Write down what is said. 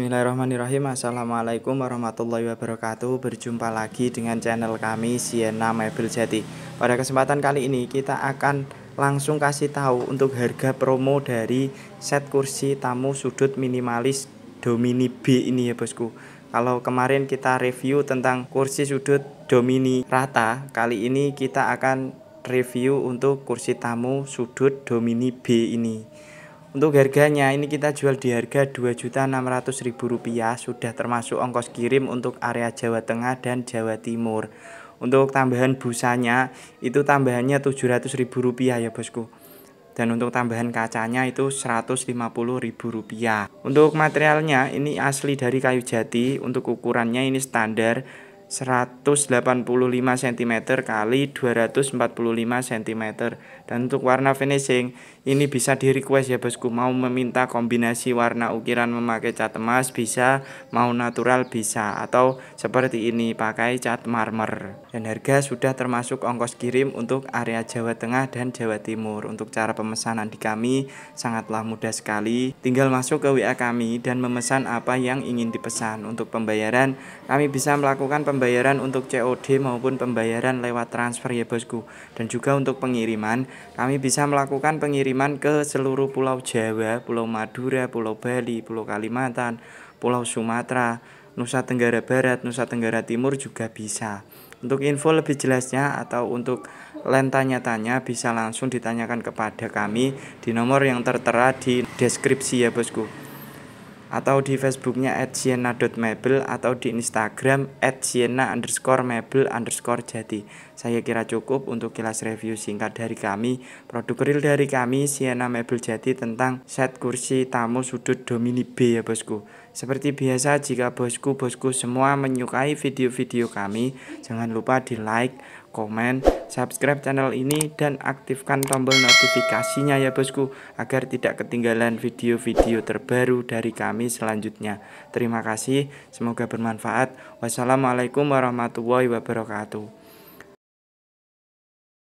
Bismillahirrahmanirrahim Assalamualaikum warahmatullahi wabarakatuh Berjumpa lagi dengan channel kami Siena Mebel Jati Pada kesempatan kali ini kita akan langsung kasih tahu Untuk harga promo dari set kursi tamu sudut minimalis Domini B ini ya bosku Kalau kemarin kita review tentang kursi sudut Domini rata Kali ini kita akan review untuk kursi tamu sudut Domini B ini untuk harganya ini kita jual di harga Rp2.600.000 sudah termasuk ongkos kirim untuk area Jawa Tengah dan Jawa Timur. Untuk tambahan busanya itu tambahannya Rp700.000 ya bosku. Dan untuk tambahan kacanya itu Rp150.000. Untuk materialnya ini asli dari kayu jati, untuk ukurannya ini standar 185 cm x 245 cm dan untuk warna finishing ini bisa di request ya bosku mau meminta kombinasi warna ukiran memakai cat emas bisa mau natural bisa atau seperti ini pakai cat marmer dan harga sudah termasuk ongkos kirim untuk area Jawa Tengah dan Jawa Timur untuk cara pemesanan di kami sangatlah mudah sekali tinggal masuk ke WA kami dan memesan apa yang ingin dipesan untuk pembayaran kami bisa melakukan pembayaran pembayaran untuk COD maupun pembayaran lewat transfer ya bosku dan juga untuk pengiriman kami bisa melakukan pengiriman ke seluruh pulau Jawa, pulau Madura, pulau Bali, pulau Kalimantan, pulau Sumatera, Nusa Tenggara Barat, Nusa Tenggara Timur juga bisa. Untuk info lebih jelasnya atau untuk lain tanya-tanya bisa langsung ditanyakan kepada kami di nomor yang tertera di deskripsi ya bosku atau di Facebooknya at sienna.mebel atau di Instagram at sienna underscore mebel underscore jati. Saya kira cukup untuk kilas review singkat dari kami, produk real dari kami Sienna Mebel Jati tentang set kursi tamu sudut domini B ya bosku. Seperti biasa jika bosku-bosku semua menyukai video-video kami Jangan lupa di like, komen, subscribe channel ini dan aktifkan tombol notifikasinya ya bosku Agar tidak ketinggalan video-video terbaru dari kami selanjutnya Terima kasih, semoga bermanfaat Wassalamualaikum warahmatullahi wabarakatuh